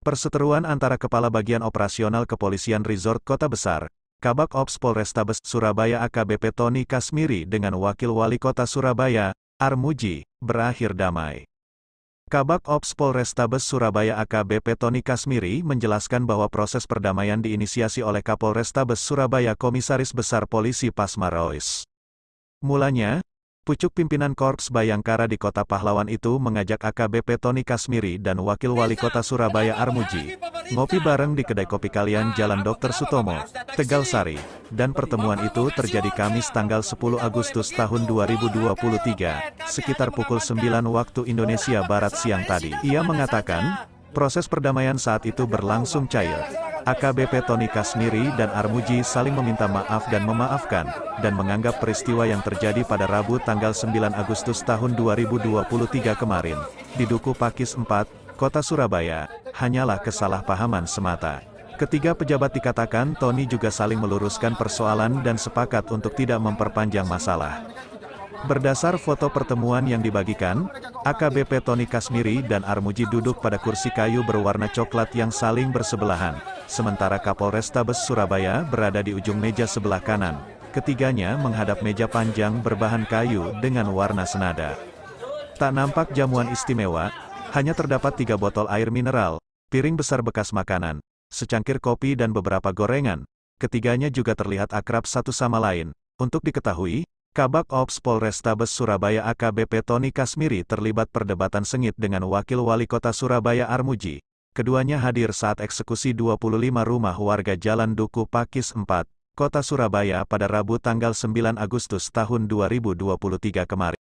Perseteruan antara Kepala Bagian Operasional Kepolisian Resort Kota Besar, Kabak Ops Polrestabes Surabaya AKBP Tony Kasmiri dengan Wakil Wali Kota Surabaya, Armuji, berakhir damai. Kabak Ops Polrestabes Surabaya AKBP Tony Kasmiri menjelaskan bahwa proses perdamaian diinisiasi oleh Kapolrestabes Surabaya Komisaris Besar Polisi Pasma Royce. Mulanya, Pucuk pimpinan Korps Bayangkara di Kota Pahlawan itu mengajak AKBP Tony Kasmiri dan Wakil Wali Kota Surabaya Armuji ngopi bareng di kedai kopi kalian Jalan Dr. Sutomo, Tegal Sari, dan pertemuan itu terjadi Kamis tanggal 10 Agustus tahun 2023, sekitar pukul 9 waktu Indonesia Barat siang tadi. Ia mengatakan, proses perdamaian saat itu berlangsung cair. AKBP Tony Kasmiri dan Armuji saling meminta maaf dan memaafkan, dan menganggap peristiwa yang terjadi pada Rabu tanggal 9 Agustus tahun 2023 kemarin, di Duku Pakis 4, Kota Surabaya, hanyalah kesalahpahaman semata. Ketiga pejabat dikatakan Tony juga saling meluruskan persoalan dan sepakat untuk tidak memperpanjang masalah. Berdasar foto pertemuan yang dibagikan, AKBP Tony Kasmiri dan Armuji duduk pada kursi kayu berwarna coklat yang saling bersebelahan, sementara Kapolrestabes Surabaya berada di ujung meja sebelah kanan. Ketiganya menghadap meja panjang berbahan kayu dengan warna senada. Tak nampak jamuan istimewa, hanya terdapat tiga botol air mineral, piring besar bekas makanan, secangkir kopi dan beberapa gorengan. Ketiganya juga terlihat akrab satu sama lain. Untuk diketahui, Kabak Ops Polrestabes Surabaya AKBP Tony Kasmiri terlibat perdebatan sengit dengan Wakil Wali Kota Surabaya Armuji. Keduanya hadir saat eksekusi 25 rumah warga Jalan Duku Pakis 4, Kota Surabaya pada Rabu tanggal 9 Agustus tahun 2023 kemarin.